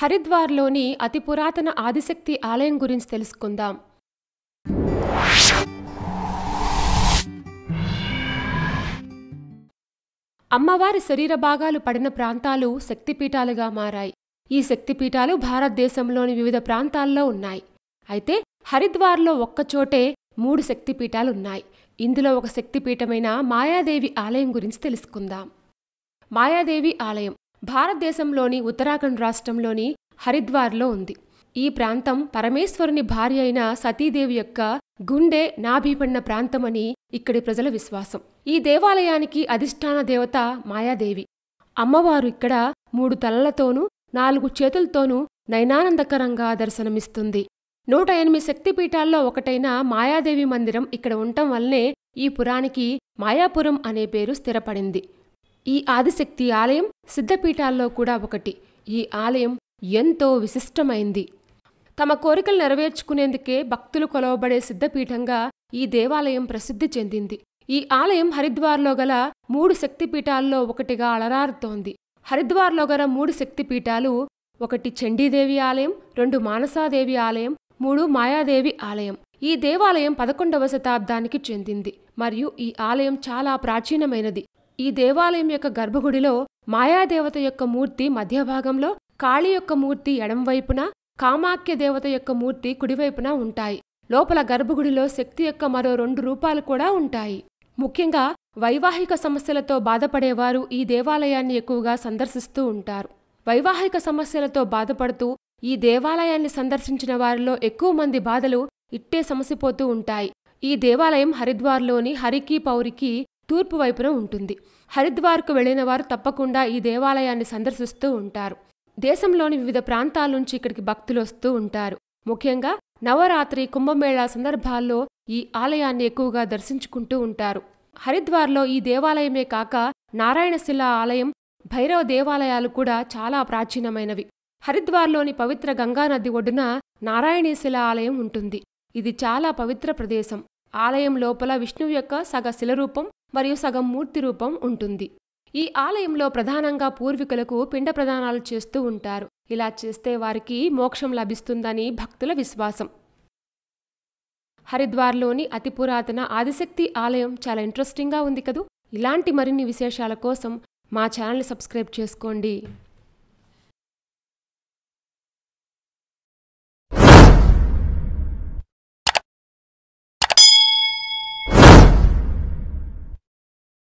హరిద్వార్లోని అతి పురాతన ఆదిశక్తి ఆలయం గురించి తెలుసుకుందాం అమ్మవారి శరీర భాగాలు పడిన ప్రాంతాలు శక్తిపీఠాలుగా మారాయి ఈ శక్తిపీఠాలు భారతదేశంలోని వివిధ ప్రాంతాల్లో ఉన్నాయి అయితే హరిద్వార్లో ఒక్కచోటే మూడు శక్తిపీఠాలున్నాయి ఇందులో ఒక శక్తిపీఠమైన మాయాదేవి ఆలయం గురించి తెలుసుకుందాం మాయాదేవి ఆలయం భారతదేశంలోని ఉత్తరాఖండ్ రాష్ట్రంలోని హరిద్వార్లో ఉంది ఈ ప్రాంతం పరమేశ్వరుని భార్య అయిన సతీదేవి యొక్క గుండె నాభీపడిన ప్రాంతమని ఇక్కడి ప్రజల విశ్వాసం ఈ దేవాలయానికి అధిష్టాన దేవత మాయాదేవి అమ్మవారు ఇక్కడ మూడు తలలతోనూ నాలుగు చేతులతోనూ నయనానందకరంగా దర్శనమిస్తుంది నూట ఎనిమిది శక్తిపీఠాల్లో ఒకటైన మాయాదేవి మందిరం ఇక్కడ ఉండటం వల్లనే ఈ పురానికి మాయాపురం అనే పేరు స్థిరపడింది ఈ ఆదిశక్తి ఆలయం సిద్ధపీఠాల్లో కూడా ఒకటి ఈ ఆలయం ఎంతో విశిష్టమైంది తమ కోరికలు నెరవేర్చుకునేందుకే భక్తులు కొలవబడే సిద్ధపీఠంగా ఈ దేవాలయం ప్రసిద్ధి చెందింది ఈ ఆలయం హరిద్వార్లో గల మూడు శక్తిపీఠాల్లో ఒకటిగా అలరారుతోంది హరిద్వార్లో గల మూడు శక్తిపీఠాలు ఒకటి చండీదేవి ఆలయం రెండు మానసాదేవి ఆలయం మూడు మాయాదేవి ఆలయం ఈ దేవాలయం పదకొండవ శతాబ్దానికి చెందింది మరియు ఈ ఆలయం చాలా ప్రాచీనమైనది ఈ దేవాలయం యొక్క గర్భగుడిలో మాయాదేవత యొక్క మూర్తి మధ్యభాగంలో కాళీ యొక్క మూర్తి ఎడంవైపున కామాఖ్య దేవత యొక్క మూర్తి కుడివైపున ఉంటాయి లోపల గర్భగుడిలో శక్తి యొక్క మరో రెండు రూపాలు కూడా ఉంటాయి ముఖ్యంగా వైవాహిక సమస్యలతో బాధపడేవారు ఈ దేవాలయాన్ని ఎక్కువగా సందర్శిస్తూ ఉంటారు వైవాహిక సమస్యలతో బాధపడుతూ ఈ దేవాలయాన్ని సందర్శించిన వారిలో ఎక్కువ మంది బాధలు ఇట్టే సమసిపోతూ ఉంటాయి ఈ దేవాలయం హరిద్వార్లోని హరికీ పౌరికి తూర్పు వైపున ఉంటుంది హరిద్వార్కు వెళ్లిన వారు తప్పకుండా ఈ దేవాలయాన్ని సందర్శిస్తూ ఉంటారు దేశంలోని వివిధ ప్రాంతాల నుంచి ఇక్కడికి భక్తులు వస్తూ ఉంటారు ముఖ్యంగా నవరాత్రి కుంభమేళా సందర్భాల్లో ఈ ఆలయాన్ని ఎక్కువగా దర్శించుకుంటూ ఉంటారు హరిద్వార్లో ఈ దేవాలయమే కాక నారాయణశిల ఆలయం భైరవ దేవాలయాలు కూడా చాలా ప్రాచీనమైనవి హరిద్వార్లోని పవిత్ర గంగానది ఒడ్డున నారాయణశిల ఆలయం ఉంటుంది ఇది చాలా పవిత్ర ప్రదేశం ఆలయం లోపల విష్ణువు యొక్క సగ శిలరూపం మరియు సగం మూర్తి రూపం ఉంటుంది ఈ ఆలయంలో ప్రధానంగా పూర్వీకులకు పిండ ప్రదానాలు చేస్తూ ఉంటారు ఇలా చేస్తే వారికి మోక్షం లభిస్తుందని భక్తుల విశ్వాసం హరిద్వార్లోని అతి పురాతన ఆదిశక్తి ఆలయం చాలా ఇంట్రెస్టింగ్గా ఉంది కదూ ఇలాంటి మరిన్ని విశేషాల కోసం మా ఛానల్ సబ్స్క్రైబ్ చేసుకోండి